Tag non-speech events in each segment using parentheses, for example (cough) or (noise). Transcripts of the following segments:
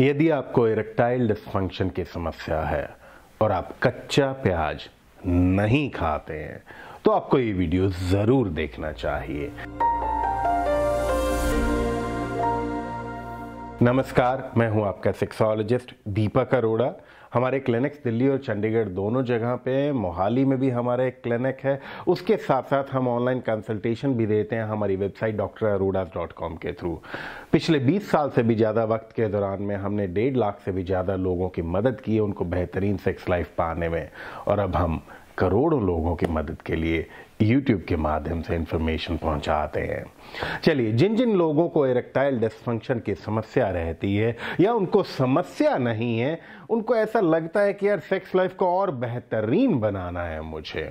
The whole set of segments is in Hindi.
यदि आपको इरेक्टाइल डिस्फंक्शन की समस्या है और आप कच्चा प्याज नहीं खाते हैं तो आपको ये वीडियो ज़रूर देखना चाहिए नमस्कार मैं हूं आपका सेक्सोलॉजिस्ट दीपक अरोड़ा हमारे क्लिनिक्स दिल्ली और चंडीगढ़ दोनों जगह पे मोहाली में भी हमारा एक क्लिनिक है उसके साथ साथ हम ऑनलाइन कंसल्टेशन भी देते हैं हमारी website doctor Arora dot com के थ्रू पिछले 20 साल से भी ज़्यादा वक्त के दौरान में हमने डेढ़ लाख से भी ज़्यादा लोगों की मदद की है उनको बेहतरीन सेक्स लाइफ पाने में और अब हम करोड़ों लोगों की मदद के लिए यूट्यूब के माध्यम से इंफॉर्मेशन पहुंचाते हैं चलिए जिन जिन लोगों को इरेक्टाइल डिस्फंक्शन की समस्या रहती है या उनको समस्या नहीं है उनको ऐसा लगता है कि यार सेक्स लाइफ को और बेहतरीन बनाना है मुझे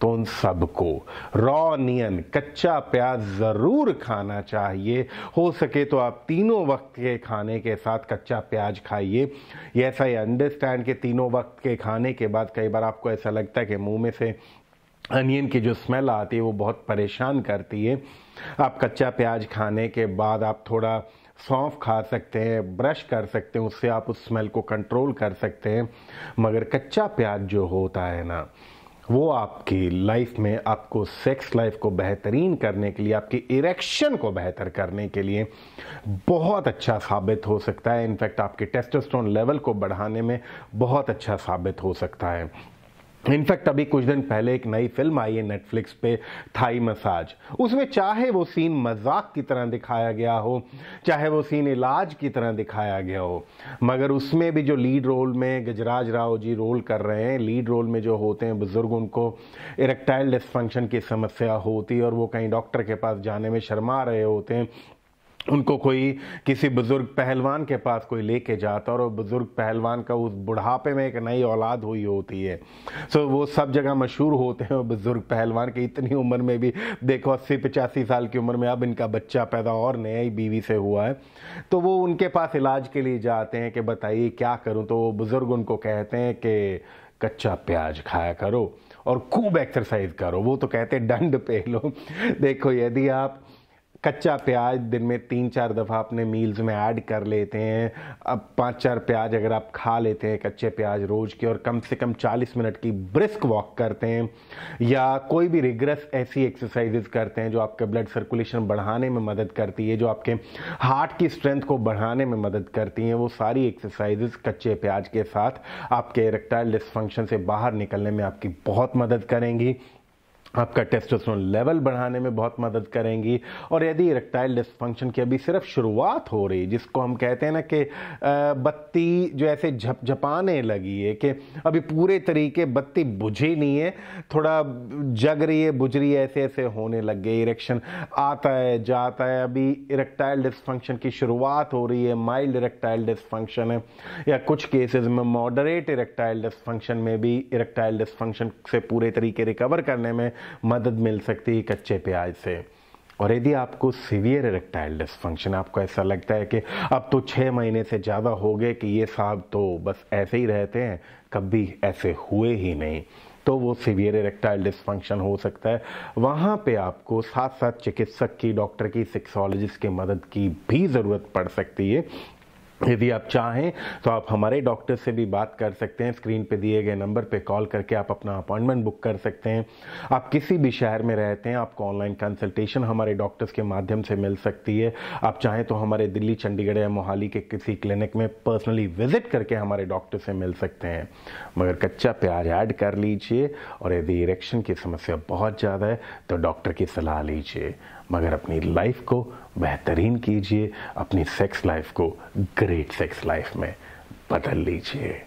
तो उन सबको रॉ नियन कच्चा प्याज ज़रूर खाना चाहिए हो सके तो आप तीनों वक्त के खाने के साथ कच्चा प्याज खाइए ये ऐसा ही अंडरस्टैंड कि तीनों वक्त के खाने के बाद कई बार आपको ऐसा लगता है कि मुंह में से अनियन की जो स्मेल आती है वो बहुत परेशान करती है आप कच्चा प्याज खाने के बाद आप थोड़ा सौंफ खा सकते हैं ब्रश कर सकते हैं उससे आप उस स्मेल को कंट्रोल कर सकते हैं मगर कच्चा प्याज जो होता है ना वो आपकी लाइफ में आपको सेक्स लाइफ को बेहतरीन करने के लिए आपके इरेक्शन को बेहतर करने के लिए बहुत अच्छा साबित हो सकता है इनफैक्ट आपके टेस्टोस्टेरोन लेवल को बढ़ाने में बहुत अच्छा साबित हो सकता है इनफैक्ट अभी कुछ दिन पहले एक नई फिल्म आई है नेटफ्लिक्स पे थाई मसाज उसमें चाहे वो सीन मजाक की तरह दिखाया गया हो चाहे वो सीन इलाज की तरह दिखाया गया हो मगर उसमें भी जो लीड रोल में गजराज राव जी रोल कर रहे हैं लीड रोल में जो होते हैं बुजुर्ग उनको इरेक्टाइल डिस्फंक्शन की समस्या होती है और वो कहीं डॉक्टर के पास जाने में शर्मा रहे होते हैं उनको कोई किसी बुज़ुर्ग पहलवान के पास कोई लेके जाता और बुज़ुर्ग पहलवान का उस बुढ़ापे में एक नई औलाद हुई होती है सो वो सब जगह मशहूर होते हैं बुज़ुर्ग पहलवान की इतनी उम्र में भी देखो अस्सी पचासी साल की उम्र में अब इनका बच्चा पैदा और नया ही बीवी से हुआ है तो वो उनके पास इलाज के लिए जाते हैं कि बताइए क्या करूँ तो वो बुज़ुर्ग उनको कहते हैं कि कच्चा प्याज खाया करो और खूब एक्सरसाइज करो वो तो कहते हैं दंड पे लो (laughs) देखो यदि आप कच्चा प्याज दिन में तीन चार दफ़ा अपने मील्स में ऐड कर लेते हैं अब पांच चार प्याज अगर आप खा लेते हैं कच्चे प्याज रोज़ के और कम से कम 40 मिनट की ब्रिस्क वॉक करते हैं या कोई भी रिग्रेस ऐसी एक्सरसाइजेज करते हैं जो आपके ब्लड सर्कुलेशन बढ़ाने में मदद करती है जो आपके हार्ट की स्ट्रेंथ को बढ़ाने में मदद करती हैं वो सारी एक्सरसाइजेज कच्चे प्याज के साथ आपके रेक्टाइल डिसफंक्शन से बाहर निकलने में आपकी बहुत मदद करेंगी आपका टेस्टोस्टेरोन लेवल बढ़ाने में बहुत मदद करेंगी और यदि इरेक्टाइल डिस्फंक्शन की अभी सिर्फ शुरुआत हो रही जिसको हम कहते हैं ना कि बत्ती जो ऐसे झपझपाने लगी है कि अभी पूरे तरीके बत्ती बुझी नहीं है थोड़ा जग रही है बुझ रही है ऐसे ऐसे होने लग गए इरेक्शन आता है जाता है अभी इरेक्टाइल डिस्फंक्शन की शुरुआत हो रही है माइल्ड इरेक्टाइल डिस्फंक्शन है या कुछ केसेस में मॉडरेट इरेक्टाइल डिस्फंक्शन में भी इरेक्टाइल डिस्फंक्शन से पूरे तरीके रिकवर करने में मदद मिल सकती है कच्चे प्याज से और यदि आपको सीवियर इरेक्टाइल डिसफंक्शन आपको ऐसा लगता है कि अब तो छः महीने से ज़्यादा हो गए कि ये साहब तो बस ऐसे ही रहते हैं कभी ऐसे हुए ही नहीं तो वो सीवियर इरेक्टाइल डिसफंक्शन हो सकता है वहाँ पे आपको साथ साथ चिकित्सक की डॉक्टर की सिक्सोलॉजिस्ट की मदद की भी ज़रूरत पड़ सकती है यदि आप चाहें तो आप हमारे डॉक्टर से भी बात कर सकते हैं स्क्रीन पे दिए गए नंबर पे कॉल करके आप अपना अपॉइंटमेंट बुक कर सकते हैं आप किसी भी शहर में रहते हैं आपको ऑनलाइन कंसल्टेशन हमारे डॉक्टर्स के माध्यम से मिल सकती है आप चाहें तो हमारे दिल्ली चंडीगढ़ या मोहाली के किसी क्लिनिक में पर्सनली विजिट करके हमारे डॉक्टर से मिल सकते हैं मगर कच्चा प्याज ऐड कर लीजिए और यदि इरेक्शन की समस्या बहुत ज़्यादा है तो डॉक्टर की सलाह लीजिए मगर अपनी लाइफ को बेहतरीन कीजिए अपनी सेक्स लाइफ को मैरिड सेक्स लाइफ में बदल लीजिए